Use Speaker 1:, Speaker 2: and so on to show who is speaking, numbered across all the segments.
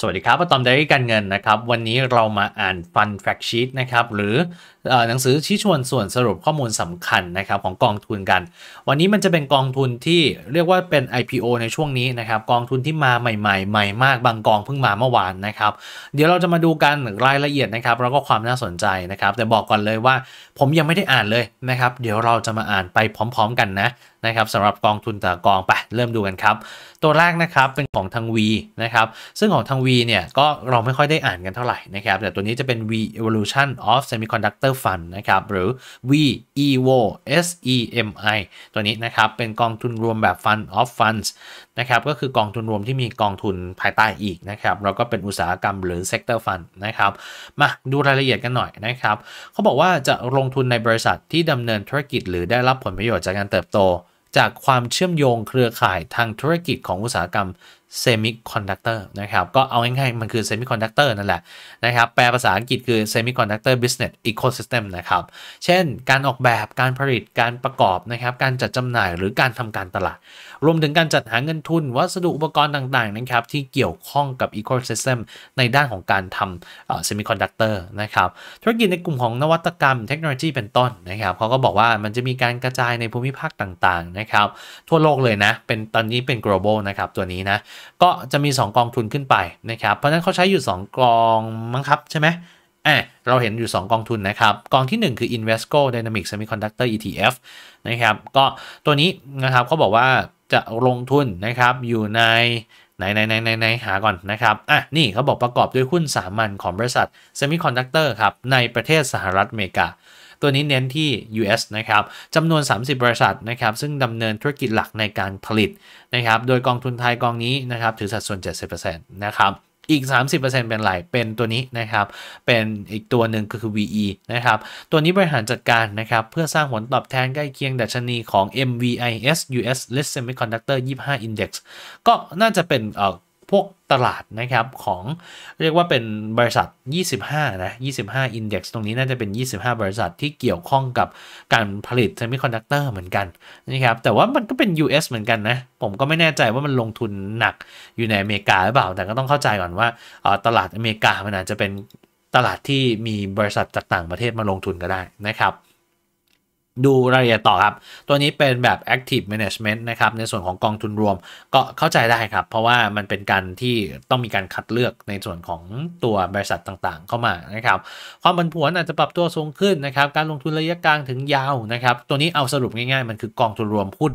Speaker 1: สวัสดีครับมตอมไดรี่การเงินนะครับ วันนี้เรามาอ่าน f u n แ Fact Sheet นะครับ หรืออหนังสือชี้ชวนส่วนสรุปข้อมูลสำคัญนะครับ ของกองทุนกัน วันนี้มันจะเป็นกองทุนที่เรียกว่าเป็น IPO ในช่วงนี้นะครับกองทุนที่มาใหม่ๆ ใหม่มาก บางกองเพิ่งมาเมื่อวานนะครับเดี๋ยวเราจะมาดูกันรายละเอียดนะครับแล้วก็ความน่าสนใจนะครับแต่บอกก่อนเลยว่า ผมยังไม่ได้อ่านเลยนะครับเดี๋ยวเราจะมาอ่านไปพร้อม ๆ กันนะนะครับสำหรับกองทุนแต่กองไป เริ่มดูกันครับ ตัวแรกนะครับเป็นของทาง V นะครับซึ่งของทาง V เนี่ยก็เราไม่ค่อยได้อ่านกันเท่าไหร่นะครับแต่ตัวนี้จะเป็น V Evolution of Semiconductor Fund นะครับหรือ VEVO SEMI ตัวนี้นะครับเป็นกองทุนรวมแบบ Fund of Funds นะครับก็คือกองทุนรวมที่มีกองทุนภายใต้อีกนะครับแล้วก็เป็นอุตสาหกรรมหรือ Sector Fund นะครับมาดูรายละเอียดกันหน่อยนะครับเขาบอกว่าจะลงทุนในบริษัทที่ดำเนินธุรกิจ หรือได้รับผลประโยชน์จากการเติบโตจากความเชื่อมโยงเครือข่ายทางธุรกิจของอุตสาหกรรมเซมิคอนดักเตอร์นะครับ ก็เอาง่ายๆมันคือเซมิคอนดักเตอร์นั่นแหละนะครับ แปลภาษาอังกฤษคือเซมิคอนดักเตอร์บิสเนสอีโคซิสเต็มนะครับ เช่น การออกแบบ การผลิต การประกอบนะครับ การจัดจำหน่ายหรือการทำการตลาด รวมถึงการจัดหาเงินทุน วัสดุอุปกรณ์ต่าง ๆ นะครับ ที่เกี่ยวข้องกับอีโคซิสเต็มในด้านของการทำเซมิคอนดักเตอร์นะครับ ธุรกิจในกลุ่มของนวัตกรรมเทคโนโลยีเป็นต้นนะครับเขาก็บอกว่ามันจะมีการกระจายในภูมิภาคต่างๆนะครับ ทั่วโลกเลยนะ เป็นตอนนี้เป็น global นะครับตัวนี้นะก็จะมี 2กองทุนขึ้นไปนะครับ เพราะฉะนั้นเขาใช้อยู่ 2กองมั้งครับใช่ไหมออเราเห็นอยู่ 2กองทุนนะครับกองที่ 1 คือ Invesco Dynamic Semiconductor ETF นะครับก็ตัวนี้นะครับเขาบอกว่าจะลงทุนนะครับอยู่ในไหนไหนไหนไหนไหนหาก่อนนะครับอ่ะนี่เขาบอกประกอบด้วยหุ้นสามัญของบริษัทเซมิคอนดักเตอร์ครับในประเทศสหรัฐอเมริกาตัวนี้เน้นที่ US นะครับจำนวน 30 บริษัทนะครับ ซึ่งดำเนินธุรกิจหลักในการผลิตนะครับ โดยกองทุนไทยกองนี้นะครับ ถือสัดส่วน 70%นะครับ อีก 30%เป็นไหลเป็นตัวนี้นะครับ เป็นอีกตัวหนึ่งก็คือ VE นะครับ ตัวนี้บริหารจัดการนะครับ เพื่อสร้างผลตอบแทนใกล้เคียงดัชนีของ MVIS US List Semiconductor 25 Index ก็น่าจะเป็นเอ่อพวกตลาดนะครับของเรียกว่าเป็นบริษัท 25 นะ 25 Index ตรงนี้น่าจะเป็น 25 บริษัทที่เกี่ยวข้องกับการผลิตเซมิคอนดักเตอร์เหมือนกันนะครับ แต่ว่ามันก็เป็น US เหมือนกันนะ ผมก็ไม่แน่ใจว่ามันลงทุนหนักอยู่ในอเมริกาหรือเปล่า แต่ก็ต้องเข้าใจก่อนว่าตลาดอเมริกามันอาจจะเป็นตลาดที่มีบริษัทจากต่างประเทศมาลงทุนก็ได้นะครับดูรายละเอียดต่อครับ ตัวนี้เป็นแบบ active management นะครับ ในส่วนของกองทุนรวมก็เข้าใจได้ครับ เพราะว่ามันเป็นการที่ต้องมีการคัดเลือกในส่วนของตัวบริษัทต่างๆ เข้ามานะครับ ความผันผวนอาจจะปรับตัวสูงขึ้นนะครับ การลงทุนระยะกลางถึงยาวนะครับ ตัวนี้เอาสรุปง่ายๆมันคือกองทุนรวมพุท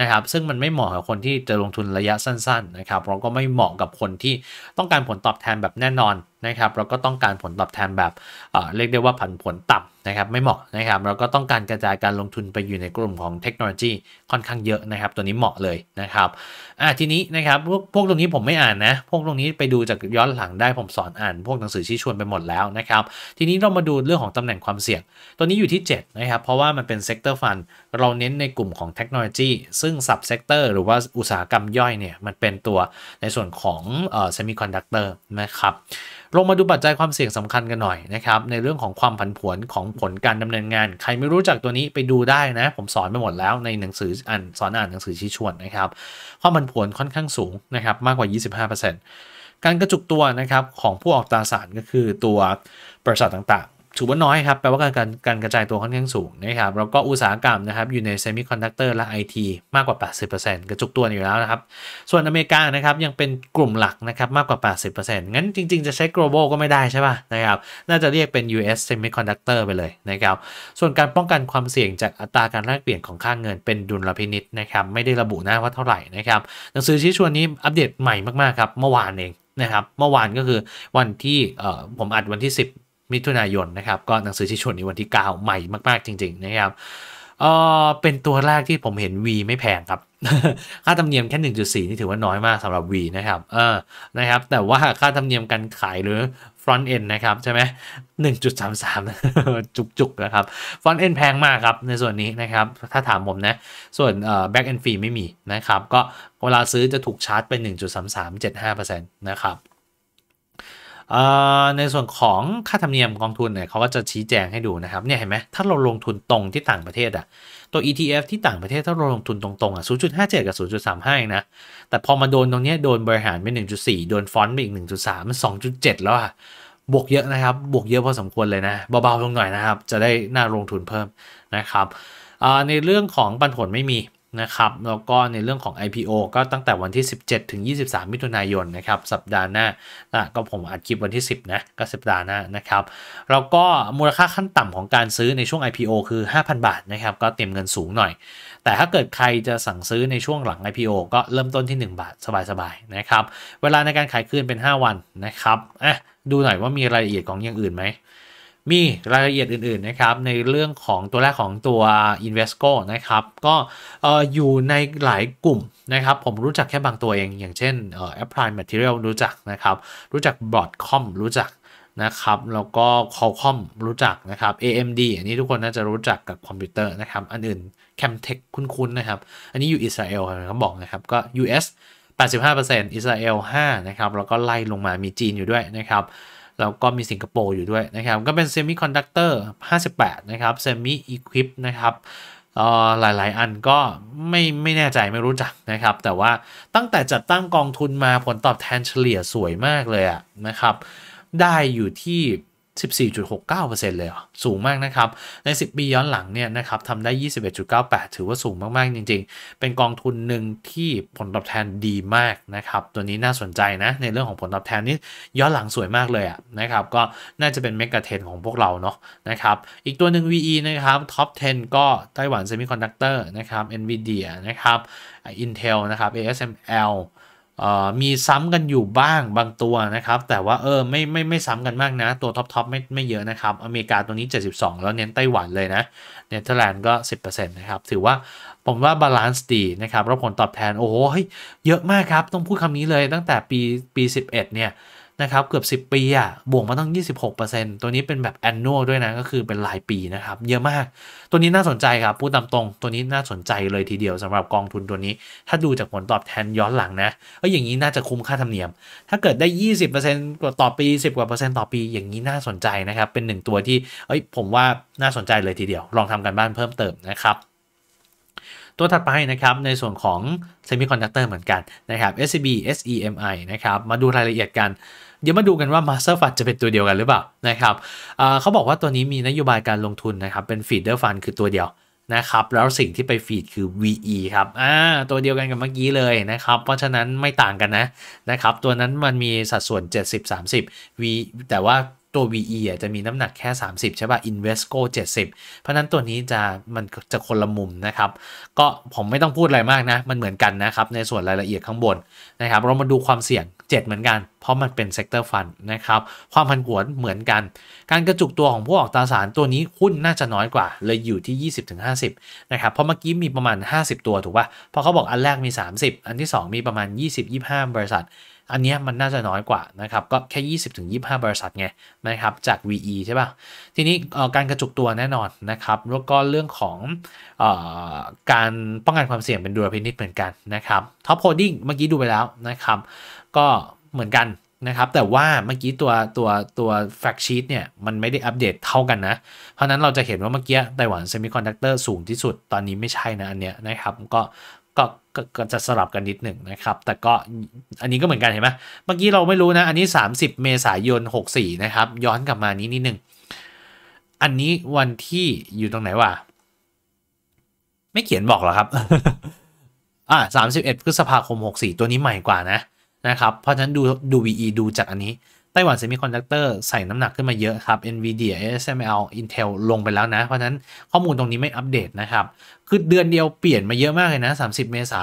Speaker 1: นะครับ ซึ่งมันไม่เหมาะกับคนที่จะลงทุนระยะสั้นๆนะครับเราก็ไม่เหมาะกับคนที่ต้องการผลตอบแทนแบบแน่นอนนะครับเราก็ต้องการผลตอบแทนแบบเเรียกได้ว่าผันผลต่ำนะครับ ไม่เหมาะนะครับเราก็ต้องการกระจายการลงทุนไปอยู่ในกลุ่มของเทคโนโลยี ค่อนข้างเยอะนะครับตัวนี้เหมาะเลยนะครับอ่ทีนี้นะครับพวกพวกตรงนี้ผมไม่อ่านนะพวกตรงนี้ไปดูจากย้อนหลังได้ ผมสอนอ่าน พวกหนังสือชี้ชวนไปหมดแล้วนะครับทีนี้เรามาดูเรื่องของตำแหน่งความเสี่ยง ตัวนี้อยู่ที่7นะครับเพราะว่ามันเป็นเซกเตอร์ฟันเราเน้นในกลุ่มของเทคโนโลยี ซึ่งสับเซกเตอร์หรือว่าอุตสาหกรรมย่อยเนี่ยมันเป็นตัวในส่วนของเซมิคอนดักเตอร์นะครับลงมาดูปัจจัยความเสี่ยงสำคัญกันหน่อยนะครับในเรื่องของความผันผวนของผลการดำเนินงาน ใครไม่รู้จักตัวนี้ไปดูได้นะ ผมสอนไปหมดแล้วในหนังสืออ่านสอนอ่านหนังสือชี้ชวนนะครับความผันผวนค่อนข้างสูงนะครับมากกว่า 25%การกระจุกตัวนะครับของผู้ออกตราสารก็คือตัวบริษัทต่างถือว่าน้อยครับแปลว่าการการกระจายตัวค่อนข้างสูงนะครับแล้วก็อุตสาหกรรมนะครับอยู่ในเซมิคอนดักเตอร์และ IT มากกว่า 80%กระจุกตัวอยู่แล้วนะครับ ส่วนอเมริกานะครับยังเป็นกลุ่มหลักนะครับมากกว่า 80%งั้นจริง ๆ จะใช้ global ก็ไม่ได้ใช่ป่ะนะครับน่าจะเรียกเป็น US semiconductor ไปเลยนะครับส่วนการป้องกันความเสี่ยงจากอัตราการแลกเปลี่ยนของค่างเงินเป็นดุลพินิษนะครับไม่ได้ระบุหน้าว่าเท่าไหร่นะครับหนังสือชี้ชวนนี้อัปเดตใหม่มากๆครับเมื่อวานเองนะครับเมื่อวานก็คือวันที่ผมอัดวันที่ 10มิถุนายนนะครับก็หนังสือชิชนในวันที่9ใหม่มากๆจริงๆนะครับเออเป็นตัวแรกที่ผมเห็น V ไม่แพงครับ ค่าธรรมเนียมแค่ 1.4 นี่ถือว่าน้อยมากสำหรับ V นะครับ เออนะครับแต่ว่าค่าธรรมเนียมการขายหรือ Front End นะครับใช่ไหม1.33 จุกๆนะครับ Front End แพงมากครับ ในส่วนนี้นะครับ ถ้าถามผมนะส่วนเอ่อ Back End ฟรีไม่มีนะครับ ก็เวลาซื้อจะถูกชาร์จไป1.3375%นะครับในส่วนของค่าธรรมเนียมกองทุนเนี่ยเขาก็จะชี้แจงให้ดูนะครับเนี่ยเห็นไหมถ้าเราลงทุนตรงที่ต่างประเทศอะตัว ETF ที่ต่างประเทศถ้าเราลงทุนตรงๆอ่ะ0.57 กับ 0.35นะแต่พอมาโดนตรงนี้โดนบริหารไป1.4 โดนฟอนต์ไปอีก 1.3 2.7 แล้วอ่ะบวกเยอะนะครับ บวกเยอะพอสมควรเลยนะ เบาๆลงหน่อยนะครับ จะได้น่าลงทุนเพิ่มนะครับในเรื่องของปันผลไม่มีนะครับแล้วก็ในเรื่องของ IPO ก็ตั้งแต่วันที่ 17 ถึง 23 มิถุนายนนะครับสัปดาห์หน้า ก็ผมอัดคลิปวันที่ 10 นะก็สัปดาห์หน้านะครับแล้วก็มูลค่าขั้นต่ำของการซื้อในช่วง IPO คือ 5,000 บาทนะครับก็เต็มเงินสูงหน่อย แต่ถ้าเกิดใครจะสั่งซื้อในช่วงหลัง IPO ก็เริ่มต้นที่ 1 บาท สบายๆ นะครับเวลาในการขายคืนเป็น 5 วันนะครับอ่ะดูหน่อยว่ามีรายละเอียดของอย่างอื่นไหมมีรายละเอียดอื่นๆนะครับในเรื่องของตัวแรกของตัว Invesco นะครับก็อยู่ในหลายกลุ่มนะครับผมรู้จักแค่บางตัวเองอย่างเช่น Applied Material รู้จักนะครับรู้จัก Broadcom รู้จักนะครับแล้วก็ Qualcomm รู้จักนะครับ AMD อันนี้ทุกคนน่าจะรู้จักกับคอมพิวเตอร์นะครับอันอื่น Camtech คุ้นๆนะครับอันนี้อยู่อิสราเอลเขครับบอกนะครับก็ US 85%อิสราเอล5นะครับแล้วก็ไล่ลงมามีจีนอยู่ด้วยนะครับแล้วก็มีสิงคโปร์อยู่ด้วยนะครับ ก็เป็นเซมิคอนดักเตอร์ 58 นะครับ เซมิอีควิปนะครับหลายหลายอันก็ไม่ไม่แน่ใจไม่รู้จักนะครับ แต่ว่าตั้งแต่จัดตั้งกองทุนมาผลตอบแทนเฉลี่ยสวยมากเลยอะนะครับ ได้อยู่ที่14.69%เลยอ่ะ สูงมากนะครับ ใน 10 ปี ย้อนหลังเนี่ยนะครับทำได้ 21.98 ถือว่าสูงมากๆ จริง ๆ เป็นกองทุนหนึ่งที่ผลตอบแทนดีมากนะครับ ตัวนี้น่าสนใจนะ ในเรื่องของผลตอบแทนนี่ย้อนหลังสวยมากเลยอ่ะนะครับ ก็น่าจะเป็นเมกะเทนของพวกเราเนาะนะครับ อีกตัวหนึ่ง VE นะครับ ท็อป10 ก็ ไต้หวันเซมิคอนดักเตอร์นะครับ NVIDIA นะครับ Intel นะครับ ASML มีซ้ำกันอยู่บ้างบางตัวนะครับ แต่ว่าเออไม่ไม่ไม่ซ้ำกันมากนะตัวท็อปท็อปไม่ไม่เยอะนะครับ อเมริกาตัวนี้ 72 แล้วเน้นไต้หวันเลยนะเนเธอร์แลนด์ก็ 10%นะครับ ถือว่าผมว่าบาลานซ์ดีนะครับรับผลตอบแทนโอ้โหเยอะมากครับ ต้องพูดคำนี้เลยตั้งแต่ปีปี11 เนี่ยนะครับเกือบ 10 ปีอะบวกมาตั้ง26%ตัวนี้เป็นแบบแอนนู l ด้วยนะก็คือเป็นรายปีนะครับเยอะมากตัวนี้น่าสนใจครับพูดตามตรงตัวนี้น่าสนใจเลยทีเดียวสำหรับกองทุนตัวนี้ ถ้าดูจากผลตอบแทนย้อนหลังนะเอออย่างนี้น่าจะคุ้มค่าธรรมเนียม ถ้าเกิดได้ 20%กว่าต่อปี 10กว่าเปอร์เซ็นต์ต่อปี อย่างนี้น่าสนใจนะครับเป็นหนึ่งตัวที่เอ้ยผมว่าน่าสนใจเลยทีเดียวลองทำกันบ้านเพิ่มเติมนะครับ ตัวถัดไปนะครับในส่วนของเซมิคอนดักเตอร์เหมือนกันนะครับ SCB SEMI นะครับมาดูรายละเอียดกันเดี๋ยวมาดูกันว่า Master Fund จะเป็นตัวเดียวกันหรือเปล่านะครับเขาบอกว่าตัวนี้มีนโยบายการลงทุนนะครับ เป็น Feeder Fund คือตัวเดียวนะครับแล้วสิ่งที่ไปฟีดคือ VE ครับอ่าตัวเดียวกันกับเมื่อกี้เลยนะครับ เพราะฉะนั้นไม่ต่างกันนะนะครับตัวนั้นมันมีสัดส่วน 70-30 V แต่ว่าตัว VE อ่ะจะมีน้ำหนักแค่ 30 ใช่ป่ะ Invesco 70 เพราะนั้นตัวนี้จะมันจะคนละมุมนะครับ ก็ผมไม่ต้องพูดอะไรมากนะ มันเหมือนกันนะครับในส่วนรายละเอียดข้างบนนะครับ เรามาดูความเสี่ยง 7 เหมือนกัน เพราะมันเป็นเซกเตอร์ฟันนะครับ ความผันผวนเหมือนกัน การกระจุกตัวของผู้ออกตราสารตัวนี้หุ้นน่าจะน้อยกว่า เลยอยู่ที่ 20-50นะครับ เพราะเมื่อกี้มีประมาณ 50 ตัวถูกป่ะเพราะเขาบอกอันแรกมี 30 อันที่ 2 มีประมาณ20-25บริษัทอันนี้มันน่าจะน้อยกว่านะครับก็แค่ 20-25 บริษัทไงนะครับจาก VE ใช่ป่ะ ทีนี้การกระจุกตัวแน่นอนนะครับ แล้วก็เรื่องของออการป้องกันความเสี่ยงเป็นดุลพินิจเหมือนกันนะครับท็อปโฮดดิ้งเมื่อกี้ดูไปแล้วนะครับก็เหมือนกันนะครับ แต่ว่าเมื่อกี้ตัวตัวตัวแฟกชีตเนี่ยมันไม่ได้อัปเดตเท่ากันนะ เพราะนั้นเราจะเห็นว่าเมื่อกี้ไต้หวันเซมิคอนดักเตอร์สูงที่สุดตอนนี้ไม่ใช่นะอันเนี้ยนะครับ ก็ก็ก็จะสลับกันนิดหนึ่งนะครับ แต่ก็อันนี้ก็เหมือนกันเห็นไหมเมื่อกี้เราไม่รู้นะ อันนี้ 30 เมษายน 64นะครับย้อนกลับมานี้นิดหนึ่งอันนี้วันที่อยู่ตรงไหนวะไม่เขียนบอกหรอครับ อ่าสสามิบเอ็ดพฤษภาคม 64 ตัวนี้ใหม่กว่านะนะครับเพราะฉะนั้นดูดู VE ดูจากอันนี้ไต้หวันเซมิคอนดักเตอร์ใส่น้ำหนักขึ้นมาเยอะครับ NVIDIA ASML Intel ลงไปแล้วนะ เพราะนั้นข้อมูลตรงนี้ไม่อัปเดตนะครับ คือเดือนเดียวเปลี่ยนมาเยอะมากเลยนะ 30 เมษา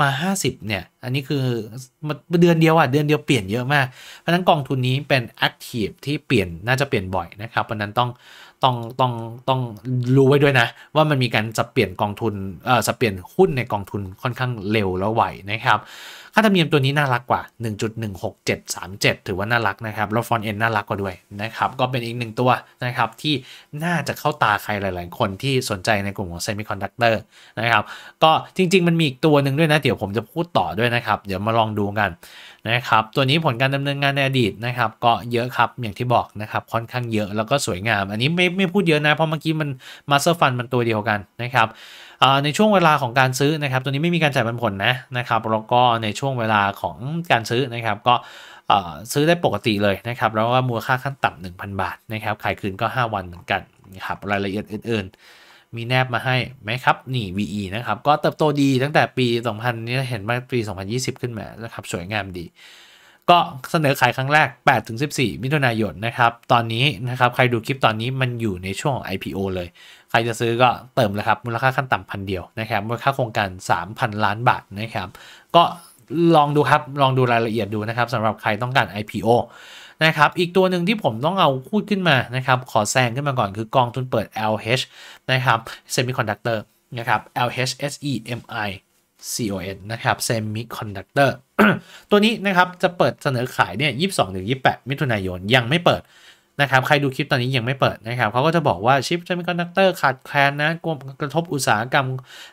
Speaker 1: มา 50เนี่ย อันนี้คือเดือนเดียวอ่ะ เดือนเดียวเปลี่ยนเยอะมาก เพราะนั้นกองทุนนี้เป็น Active ที่เปลี่ยนน่าจะเปลี่ยนบ่อยนะครับ เพราะนั้นต้อง ต้องต้องต้องรู้ไว้ด้วยนะ ว่ามันมีการจะเปลี่ยนกองทุนเอ่อจะเปลี่ยนหุ้นในกองทุนค่อนข้างเร็วและไวนะครับค่าธรรมเนียมตัวนี้น่ารักกว่า 1.16737 ถือว่าน่ารักนะครับ แล้วฟอนเอ็นน่ารักกว่าด้วยนะครับ ก็เป็นอีกหนึ่งตัวนะครับที่น่าจะเข้าตาใครหลายๆคนที่สนใจในกลุ่มของเซมิคอนดักเตอร์นะครับ ก็จริงๆมันมีอีกตัวหนึ่งด้วยนะ เดี๋ยวผมจะพูดต่อด้วยนะครับ เดี๋ยวมาลองดูกันนะครับตัวนี้ผลการดำเนินงานในอดีตนะครับก็เยอะครับอย่างที่บอกนะครับค่อนข้างเยอะแล้วก็สวยงามอันนี้ไม่ไม่พูดเยอะนะเพราะเมื่อกี้มันมาสเตอร์ฟันมันตัวเดียวกันนะครับในช่วงเวลาของการซื้อนะครับตัวนี้ไม่มีการจ่ายปันผลนะนะครับแล้วก็ในช่วงเวลาของการซื้อนะครับ ก็ซื้อได้ปกติเลยนะครับแล้วว่ามูลค่าขั้นต่ำหนงพันบาทนะครับขายคืนก็ 5 วันเหมือนกันนะครับรายละเอียดอื่นๆ มีแนบมาให้ไหมครับ นี่ VE นะครับก็เติบโตดีตั้งแต่ปี 2000 นี้เห็นมาปี2020 ขึ้นมานะครับสวยงามดีก็เสนอขายครั้งแรก 8-14 มิถุนายนนะครับ ตอนนี้นะครับ ใครดูคลิปตอนนี้มันอยู่ในช่วง IPO เลย ใครจะซื้อก็เติมเลยครับ มูลค่าขั้นต่ำพันเดียวนะครับ มูลค่าโครงการ3,000 ล้านบาทนะครับ ก็ลองดูครับ ลองดูรายละเอียดดูนะครับสำหรับใครต้องการ IPO นะครับ อีกตัวหนึ่งที่ผมต้องเอาพูดขึ้นมานะครับ ขอแซงขึ้นมาก่อนคือกองทุนเปิด LH นะครับ Semiconductor นะครับ LHSEMI CON นะครับ Semiconductor ตัวนี้นะครับจะเปิดเสนอขายเนี่ย22-28มิถุนายนยังไม่เปิดนะครับ ใครดูคลิปตอนนี้ยังไม่เปิดนะครับเขาก็จะบอกว่าชิปเซมิคอนดักเตอร์ขาดแคลนนะ กระทบอุตสาหกรรม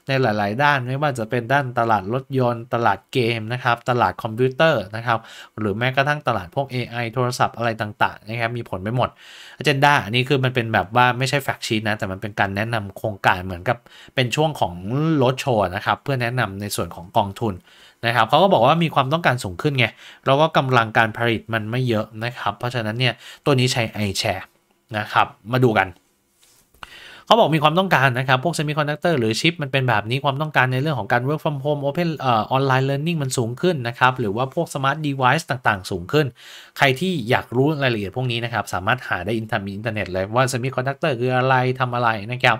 Speaker 1: ในหลาย ๆ ด้าน ไม่ว่าจะเป็นด้านตลาดรถยนต์ ตลาดเกมนะครับ ตลาดคอมพิวเตอร์นะครับ หรือแม้กระทั่งตลาดพวก AI โทรศัพท์อะไรต่าง ๆ นะครับ มีผลไปหมดอเจนดาอันนี้คือมันเป็นแบบว่าไม่ใช่แฟกชีตนะ แต่มันเป็นการแนะนำโครงการเหมือนกับเป็นช่วงของรถโชว์นะครับ เพื่อแนะนำในส่วนของกองทุนนะครับเขาก็บอกว่ามีความต้องการสูงขึ้นไงแล้วก็กำลังการผลิตมันไม่เยอะนะครับเพราะฉะนั้นเนี่ยตัวนี้ใช้ไอแชร์นะครับมาดูกัน เขาบอกมีความต้องการนะครับ พวกเซมิคอนดักเตอร์หรือชิปมันเป็นแบบนี้ความต้องการในเรื่องของการ work from home open เอ่อนไลน์เรียนนิ่งมันสูงขึ้นนะครับหรือว่าพวกสมาร์ทเดเวิ์ต่างๆ สูงขึ้น ใครที่อยากรู้รายละเอียด พวกนี้นะครับสามารถหาได้อินเทอร์เน็ตเลยว่าเซมิคอนดักเตอร์คืออะไรทำอะไรนะครับ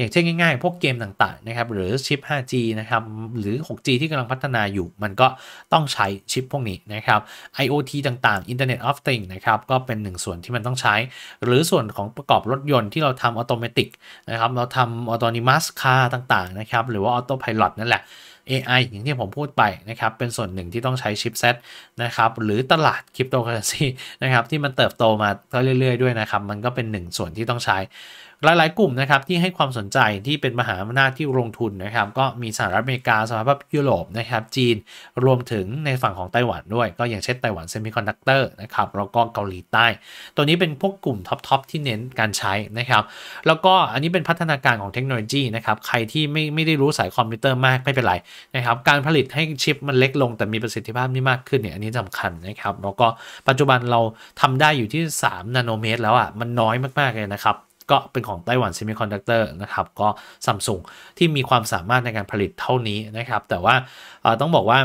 Speaker 1: อย่างเช่นง่ายๆ พวกเกมต่างๆนะครับหรือชิป 5G นะครับหรือ 6G ที่กำลังพัฒนาอยู่ มันก็ต้องใช้ชิปพวกนี้นะครับ IoT ต่างๆ Internet of Things นะครับก็เป็นหนึ่งส่วนที่มันต้องใช้ หรือส่วนของประกอบรถยนต์ที่เราทำออโตเมติกนะครับเราทำออโตนิมัสคาร์ต่างๆนะครับหรือว่าออโตพายロนั่นแหละ AI อย่างที่ผมพูดไปนะครับเป็นส่วนหนึ่งที่ต้องใช้ชิปเซตนะครับหรือตลาดคริปโตเคอเรนซีนะครับที่มันเติบโตมาเรื่อยๆด้วยนะครับมันก็เป็นหนึ่งส่วนที่ต้องใช้หลาย ๆ กลุ่มนะครับที่ให้ความสนใจที่เป็นมหาอำนาจที่ลงทุนนะครับ ก็มีสหรัฐอเมริกาสหภาพยุโรปนะครับจีนรวมถึงในฝั่งของไต้หวันด้วย ก็อย่างเช่นไต้หวันเซมิคอนดักเตอร์นะครับแล้วก็เกาหลีใต้ ตัวนี้เป็นพวกกลุ่มท็อปๆที่เน้นการใช้นะครับ แล้วก็อันนี้เป็นพัฒนาการของเทคโนโลยีนะครับ ใครที่ไม่ไม่ได้รู้สายคอมพิวเตอร์มาก ไม่เป็นไรนะครับ การผลิตให้ชิปมันเล็กลงแต่มีประสิทธิภาพที่มากขึ้นเนี่ยอันนี้สำคัญนะครับแล้วก็ปัจจุบันเราทำได้อยู่ที่ 3 นาโนเมตร แล้วอะ่ะมันน้อยมากๆเลยนะครับก็เป็นของไต้หวันซมิคอนดักเตอร์นะครับก็ซัมซุงที่มีความสามารถในการผลิตเท่านี้นะครับ แต่ว่าต้องบอกว่า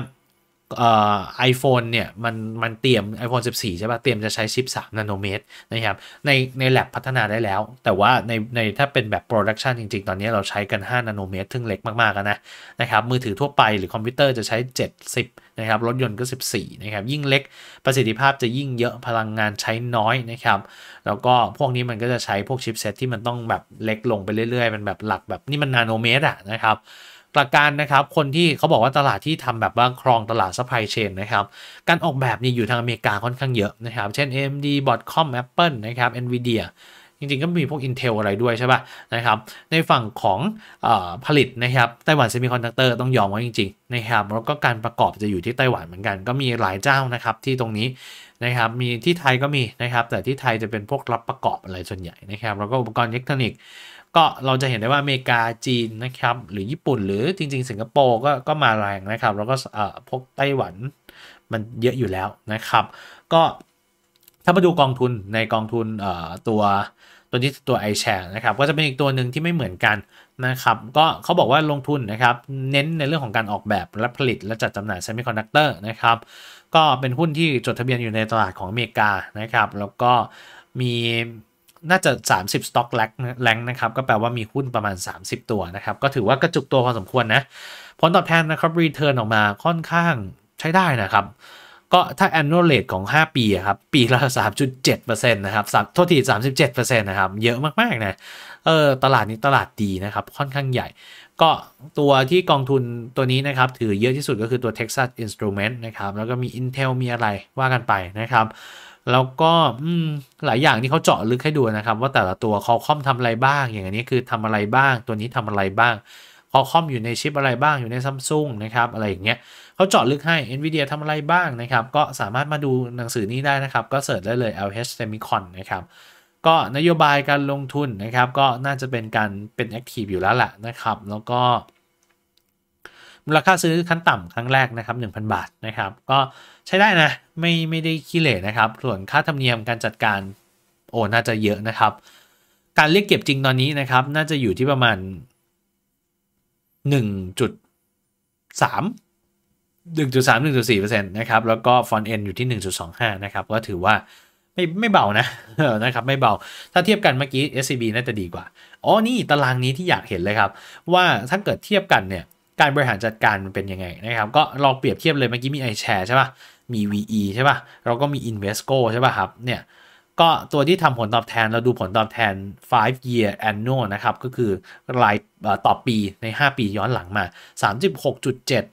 Speaker 1: ไอโฟนเนี่ยมันมันเตรียม iPhone 14 ใช่ปะ่ะ เตรียมจะใช้ชิป 3 นาโนเมตรนะครับในในแลบพัฒนาได้แล้ว แต่ว่าในในถ้าเป็นแบบโปรดักชันจริงๆ ตอนนี้เราใช้กัน 5 นาโนเมตรทึ่งเล็กมากๆนะนะครับมือถือทั่วไปหรือคอมพิวเตอร์จะใช้ 70นะครับรถยนต์ก็ 14นะครับยิ่งเล็กประสิทธิภาพจะยิ่งเยอะพลังงานใช้น้อยนะครับแล้วก็พวกนี้มันก็จะใช้พวกชิปเซตที่มันต้องแบบเล็กลงไปเรื่อยๆเป็นแบบหลักแบบนี่มันนาโนเมตรอะนะครับปละการนะครับ คนที่เขาบอกว่าตลาดที่ทำแบบว่าครองตลาดซัพพลายเชนนะครับ การออกแบบนี่อยู่ทางอเมริกาค่อนข้างเยอะนะครับ เช่น AMD Broadcom Apple นะครับ Nvidia จริงๆก็มีพวก Intel อะไรด้วยใช่ป่ะนะครับ ในฝั่งของอผลิตนะครับไต้หวันเซมิคอนดักเตอร์ต้องยอมว่าจริงๆนะครับ แล้วก็การประกอบจะอยู่ที่ไต้หวันเหมือนกัน ก็มีหลายเจ้านะครับที่ตรงนี้นะครับ มีที่ไทยก็มีนะครับ แต่ที่ไทยจะเป็นพวกรับประกอบอะไรส่วนใหญ่นะครับ แล้วก็อุปกรณ์อิเล็กทรอนิกส์ก็เราจะเห็นได้ว่าอเมริกาจีนนะครับหรือญี่ปุ่นหรือจริง ๆ สิงคโปร์ก็ก็มาแรงนะครับแล้วก็เออพวกไต้หวันมันเยอะอยู่แล้วนะครับ ก็ถ้ามาดูกองทุนในกองทุนเออ่ตัวตัวนี้ตัวไอแชร์นะครับก็จะเป็นอีกตัวหนึ่งที่ไม่เหมือนกันนะครับก็เขาบอกว่าลงทุนนะครับ เน้นในเรื่องของการออกแบบและผลิตและจัดจำหน่ายเซมิคอนดักเตอร์นะครับก็เป็นหุ้นที่จดทะเบียนอยู่ในตลาดของอเมริกานะครับแล้วก็มีน่าจะ 30 Stock แลงนะครับก็แปลว่ามีหุ้นประมาณ 30 ตัวนะครับก็ถือว่ากระจุกตัวพอสมควรนะผลตอบแทนนะครับ Return ออกมาค่อนข้างใช้ได้นะครับก็ถ้า annual rate ของ 5 ปีครับปีละ3.7%นะครับสักโทษที 37%นะครับเยอะมากๆนะเออตลาดนี้ตลาดดีนะครับค่อนข้างใหญ่ ก็ตัวที่กองทุนตัวนี้นะครับถือเยอะที่สุดก็คือตัว Texas Instrument นะครับแล้วก็มี Intel มีอะไรว่ากันไปนะครับแล้วก็หลายอย่างที่เขาเจาะลึกให้ดูนะครับ ว่าแต่ละตัวคอคอมทำอะไรบ้าง อย่างนี้คือทำอะไรบ้าง ตัวนี้ทำอะไรบ้างคอคอมอยู่ในชิปอะไรบ้างอยู่ในซัมซุงนะครับอะไรอย่างเงี้ยเขาเจาะลึกให้ NVIDIA ทำอะไรบ้างนะครับก็สามารถมาดูหนังสือนี้ได้นะครับ ก็เสิร์ชได้เลย LH Semicon นะครับก็นโยบายการลงทุนนะครับ ก็น่าจะเป็นการเป็นแอคทีฟอยู่แล้วแหละนะครับ แล้วก็มูลค่าซื้อขั้นต่ำครั้งแรกนะครับ 1,000 บาทนะครับ ก็ใช้ได้นะไม่ไม่ได้ขี้เหร่นะครับ ส่วนค่าธรรมเนียมการจัดการ โอ้ น่าจะเยอะนะครับ การเรียกเก็บจริงตอนนี้นะครับ น่าจะอยู่ที่ประมาณ 1.3 1.3 1.4%นะครับ แล้วก็ฟอนต์เอ็นอยู่ที่ 1.25 นะครับ ก็ถือว่าไม่ไม่เบานะ นะครับ ไม่เบาถ้าเทียบกันเมื่อกี้ SCB น่าจะดีกว่า อ๋อ นี่ตารางนี้ที่อยากเห็นเลยครับว่าถ้าเกิดเทียบกันเนี่ยการบริหารจัดการมันเป็นยังไงนะครับ ก็ลองเปรียบเทียบเลยเมื่อกี้มีไอแชร์ใช่ปะมี VE ใช่ป่ะ เราก็มี Invesco ใช่ป่ะครับ เนี่ยก็ตัวที่ทำผลตอบแทน เราดูผลตอบแทน 5 year annual นะครับ ก็คือ รายต่อปีใน 5 ปีย้อนหลังมา 36.7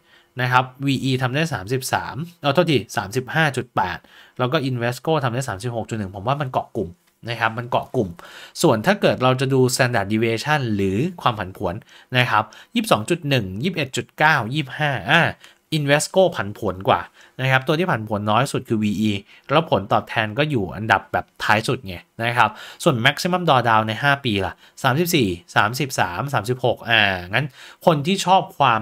Speaker 1: นะครับ VE ทำได้ 33 เอาโทษที35.8 แล้วก็ Invesco ทำได้ 36.1 ผมว่ามันเกาะกลุ่มนะครับ มันเกาะกลุ่ม ส่วนถ้าเกิดเราจะดู standard deviation หรือความผันผวนนะครับ 22.1 21.9 25อ่า Invesco ผันผวนกว่านะครับตัวที่ผันผวนน้อยสุดคือ VE แล้วผลตอบแทนก็อยู่อันดับแบบท้ายสุดไงนะครับส่วน Maximum Drawdown ใน 5 ปี ล่ะ 34 33 36อ่างั้นคนที่ชอบความ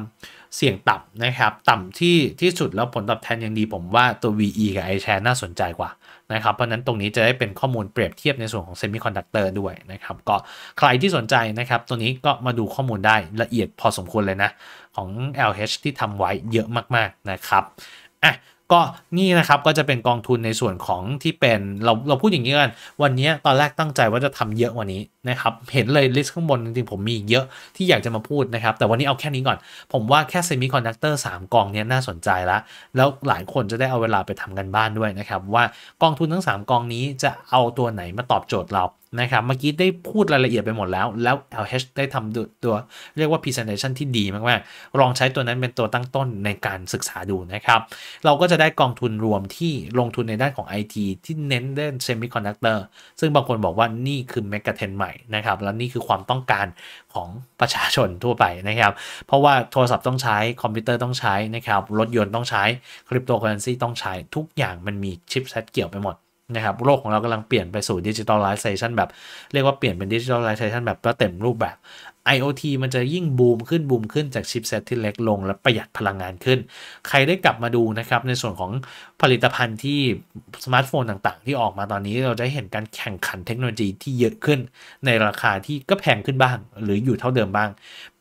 Speaker 1: เสี่ยงต่ำนะครับต่ำที่ที่สุดแล้วผลตอบแทนยังดีผมว่าตัว VE กับ iShare น่าสนใจกว่านะครับเพราะนั้นตรงนี้จะได้เป็นข้อมูลเปรียบเทียบในส่วนของเซมิคอนดักเตอร์ด้วยนะครับ ก็ใครที่สนใจนะครับตัวนี้ก็มาดูข้อมูลได้ละเอียดพอสมควรเลยนะ ของ LH ที่ทำไว้เยอะมากๆนะครับอ่ะก็นี่นะครับก็จะเป็นกองทุนในส่วนของที่เป็นเราเราพูดอย่างนี้กันวันนี้ตอนแรกตั้งใจว่าจะทำเยอะกว่านี้นะครับเห็นเลยลิสต์ข้างบนจริงๆผมมีเยอะที่อยากจะมาพูดนะครับแต่วันนี้เอาแค่นี้ก่อน ผมว่าแค่เซมิคอนดักเตอร์3กองนี้น่าสนใจละแล้วหลายคนจะได้เอาเวลาไปทำกันบ้านด้วยนะครับว่ากองทุนทั้ง 3 กองนี้จะเอาตัวไหนมาตอบโจทย์เรานะครับเมื่อกี้ได้พูดรายละเอียดไปหมดแล้ว แล้ว LH ได้ทำตัวเรียกว่า presentation ที่ดีมากๆ ลองใช้ตัวนั้นเป็นตัวตั้งต้นในการศึกษาดูนะครับเราก็จะได้กองทุนรวมที่ลงทุนในด้านของ IT ที่เน้นเลื่เซ semiconductor ซึ่งบางคนบอกว่านี่คือ mega trend ใหม่นะครับและนี่คือความต้องการของประชาชนทั่วไปนะครับเพราะว่าโทรศัพท์ต้องใช้คอมพิวเตอร์ต้องใช้นะครับรถยนต์ต้องใช้คริปโตเคอเรนซีต้องใช้ทุกอย่างมันมีชิปเซตเกี่ยวไปหมดนะครับโลกของเรากำลังเปลี่ยนไปสู่ดิจิทัลไลเซชันแบบ เรียกว่าเปลี่ยนเป็นดิจิทัลไลเซชันแบบเต็มรูปแบบ IoT มันจะยิ่งบูมขึ้นบูมขึ้นจากชิปเซตที่เล็กลงและประหยัดพลังงานขึ้น ใครได้กลับมาดูนะครับในส่วนของผลิตภัณฑ์ที่สมาร์ทโฟนต่างๆ ที่ออกมาตอนนี้ เราจะเห็นการแข่งขันเทคโนโลยีที่เยอะขึ้นในราคาที่ก็แพงขึ้นบ้างหรืออยู่เท่าเดิมบ้าง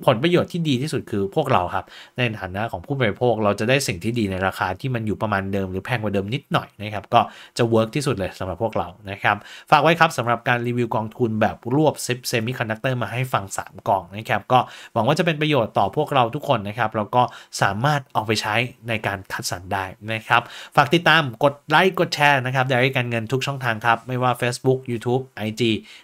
Speaker 1: ผลประโยชน์ที่ดีที่สุดคือพวกเราครับ ในฐานะของผู้บริโภค เราจะได้สิ่งที่ดีในราคาที่มันอยู่ประมาณเดิมหรือแพงกว่าเดิมนิดหน่อยนะครับก็จะเวิร์กที่สุดเลยสำหรับพวกเรานะครับฝากไว้ครับสำหรับการรีวิวกองทุนแบบรวบเซมิคอนดักเตอร์มาให้ฟัง3กอองนะครับก็หวังว่าจะเป็นประโยชน์ต่อพวกเราทุกคนนะครับแล้วก็สามารถเอาไปใช้ในการคัดสรรได้นะครับฝากติดตามกดไลค์กดแชร์นะครับไดอรี่การเงินทุกช่องทางครับไม่ว่า Facebook YouTube IG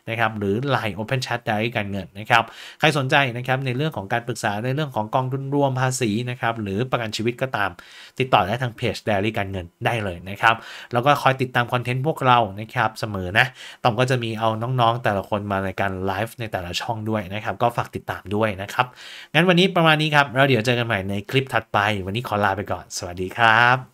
Speaker 1: นะครับหรือ Line Open Chat ไดอรี่การเงินนะครับใครสนใจนะครับในเรื่องของการปรึกษาในเรื่องของกองทุนรวมภาษีนะครับหรือประกันชีวิตก็ตาม ติดต่อได้ทางเพจไดลรี่การเงินได้เลยนะครับแล้วก็คอยติดตามคอนเทนต์พวกเรานะครับเสมอนะตอมก็จะมีเอาน้องๆ แต่ละคนมาในการไลฟ์ในแต่ละช่องด้วยนะครับก็ฝากากติดตามด้วยนะครับ งั้นวันนี้ประมาณนี้ครับเราเดี๋ยวเจอกันใหม่ในคลิปถัดไป วันนี้ขอลาไปก่อนสวัสดีครับ